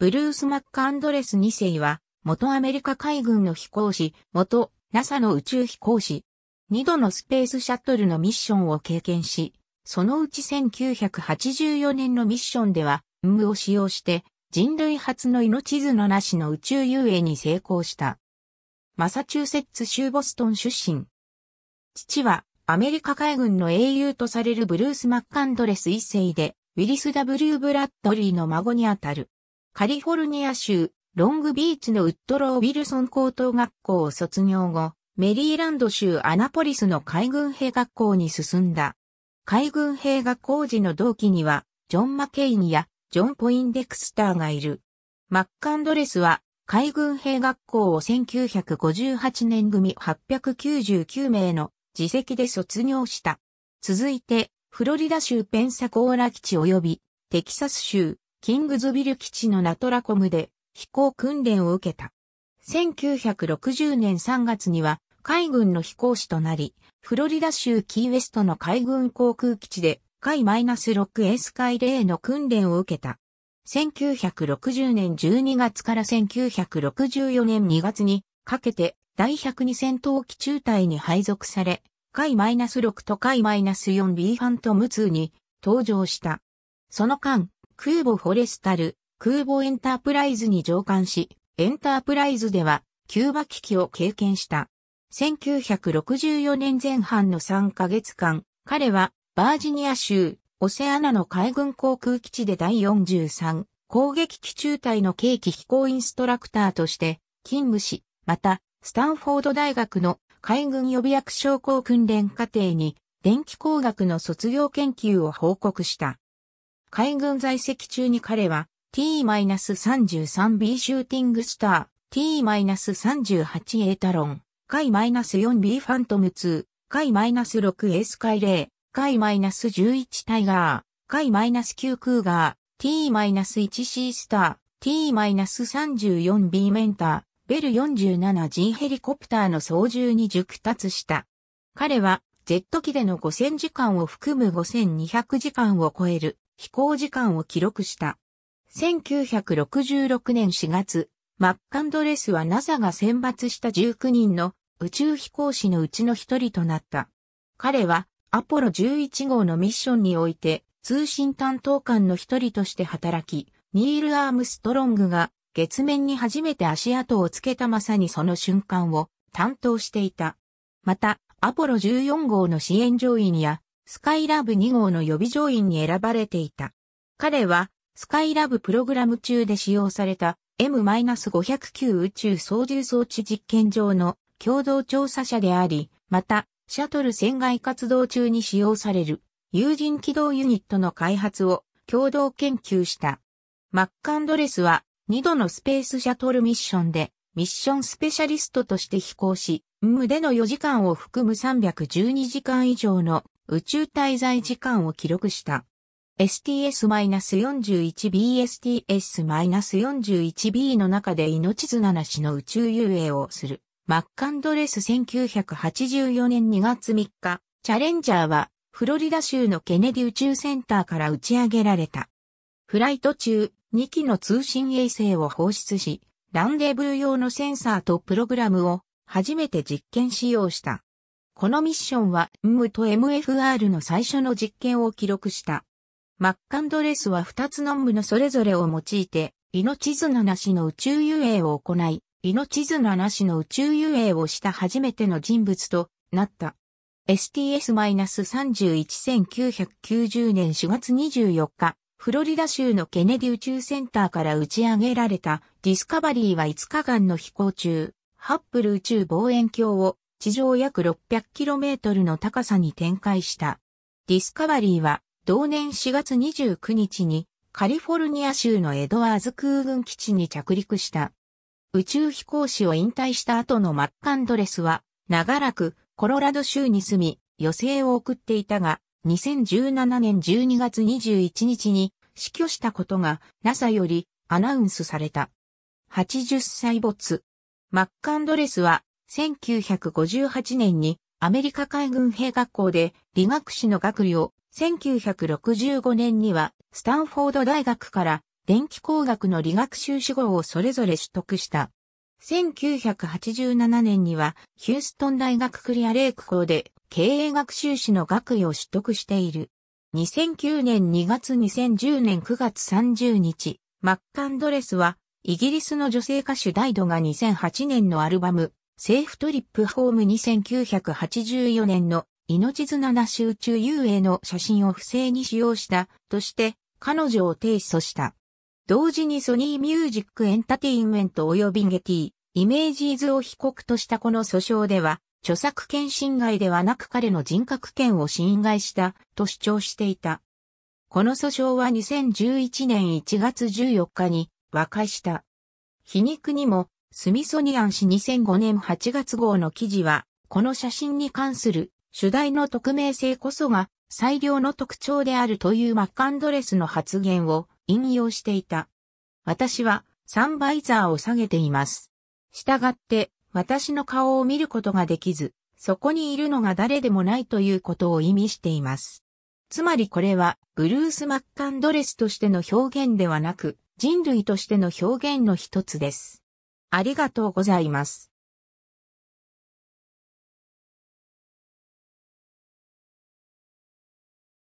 ブルース・マック・アンドレス2世は、元アメリカ海軍の飛行士、元 NASA の宇宙飛行士。2度のスペースシャトルのミッションを経験し、そのうち1984年のミッションでは、運ムを使用して人類初の命綱なしの宇宙遊泳に成功した。マサチューセッツ州ボストン出身。父はアメリカ海軍の英雄とされるブルース・マッカンドレス一世で、ウィリス・ W・ ブラッドリーの孫にあたる。カリフォルニア州、ロングビーチのウッドロー・ウィルソン高等学校を卒業後、メリーランド州アナポリスの海軍兵学校に進んだ。海軍兵学校時の同期には、ジョン・マケインやジョン・ポインデクスターがいる。マッカンドレスは、海軍兵学校を1958年組899名の自席で卒業した。続いて、フロリダ州ペンサコーラ基地及び、テキサス州、キングズビル基地のナトラコムで飛行訓練を受けた。1960年3月には海軍の飛行士となり、フロリダ州キーウェストの海軍航空基地で海 -6S 海例の訓練を受けた。1960年12月から1964年2月にかけて第102戦闘機中隊に配属され、海 -6 と海 -4B ファントム2に登場した。その間、空母フォレスタル、空母エンタープライズに乗艦し、エンタープライズではキューバ危機を経験した。1964年前半の3ヶ月間、彼はバージニア州、オセアナの海軍航空基地で第43攻撃機中隊の軽機飛行インストラクターとして勤務し、また、スタンフォード大学の海軍予備役将校訓練課程に電気工学の卒業研究を報告した。海軍在籍中に彼は T-33B シューティングスター、T-38 エータロン、海 -4B ファントム2、海 -6A スカイレー、海 -11 タイガー、海 -9 クーガー、T-1C スター、T-34B メンター、ベル 47G ヘリコプターの操縦に熟達した。彼は、ジェット機での5000時間を含む5200時間を超える飛行時間を記録した。1966年4月、マッカンドレスは NASA が選抜した19人の宇宙飛行士のうちの一人となった。彼はアポロ11号のミッションにおいて通信担当官の一人として働き、ニール・アームストロングが月面に初めて足跡をつけたまさにその瞬間を担当していた。また、アポロ14号の支援乗員やスカイラブ2号の予備乗員に選ばれていた。彼は、スカイラブプログラム中で使用された M-509 宇宙操縦装置実験場の共同調査者であり、また、シャトル船外活動中に使用される有人機動ユニットの開発を共同研究した。マッカンドレスは2度のスペースシャトルミッションでミッションスペシャリストとして飛行し、無での4時間を含む312時間以上の宇宙滞在時間を記録した。STS-41BSTS-41B の中で命綱なしの宇宙遊泳をする。マッカンドレス1984年2月3日、チャレンジャーはフロリダ州のケネディ宇宙センターから打ち上げられた。フライト中、2機の通信衛星を放出し、ランデブー用のセンサーとプログラムを初めて実験使用した。このミッションはムと MFR の最初の実験を記録した。マッカンドレスは2つのムのそれぞれを用いて、命綱なしの宇宙遊泳を行い、命綱なしの宇宙遊泳をした初めての人物となった。STS-31990 年4月24日、フロリダ州のケネディ宇宙センターから打ち上げられたディスカバリーは5日間の飛行中、ハッブル宇宙望遠鏡を地上約 600km の高さに展開した。ディスカバリーは同年4月29日にカリフォルニア州のエドワーズ空軍基地に着陸した。宇宙飛行士を引退した後のマッカンドレスは長らくコロラド州に住み余生を送っていたが2017年12月21日に死去したことが NASA よりアナウンスされた。80歳没。マッカンドレスは1958年にアメリカ海軍兵学校で理学士の学位を、1965年にはスタンフォード大学から電気工学の理学修士号をそれぞれ取得した。1987年にはヒューストン大学クリアレイク校で経営学修士の学位を取得している。2009年2月2010年9月30日、マッカンドレスはイギリスの女性歌手ダイドが2008年のアルバムセーフトリップホーム2984年の命綱な集中遊泳の写真を不正に使用したとして彼女を提訴した。同時にソニーミュージックエンタテインメント及びゲティ、イメージーズを被告としたこの訴訟では、著作権侵害ではなく彼の人格権を侵害したと主張していた。この訴訟は2011年1月14日に和解した。皮肉にもスミソニアン氏2005年8月号の記事は、この写真に関する主題の匿名性こそが最良の特徴であるというマッカンドレスの発言を引用していた。私はサンバイザーを下げています。したがって私の顔を見ることができず、そこにいるのが誰でもないということを意味しています。つまりこれはブルース・マッカンドレスとしての表現ではなく人類としての表現の一つです。ありがとうございます。